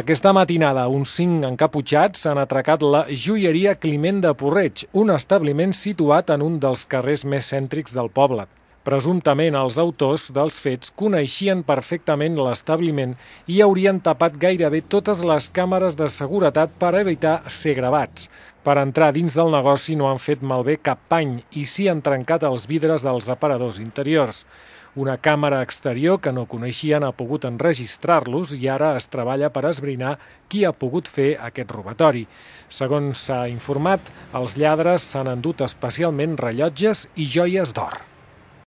Aquesta matinada, uns cinc encaputxats s'han atracat la joieria Climent de Porreig, un establiment situat en un dels carrers més cèntrics del poble. Presumptament, els autors dels fets coneixien perfectament l'establiment i haurien tapat gairebé totes les càmeres de seguretat per evitar ser gravats. Per entrar dins del negoci no han fet malbé cap pany i s'hi han trencat els vidres dels aparadors interiors. Una càmera exterior que no coneixien ha pogut enregistrar-los i ara es treballa per esbrinar qui ha pogut fer aquest robatori. Segons s'ha informat, els lladres s'han endut especialment rellotges i joies d'or.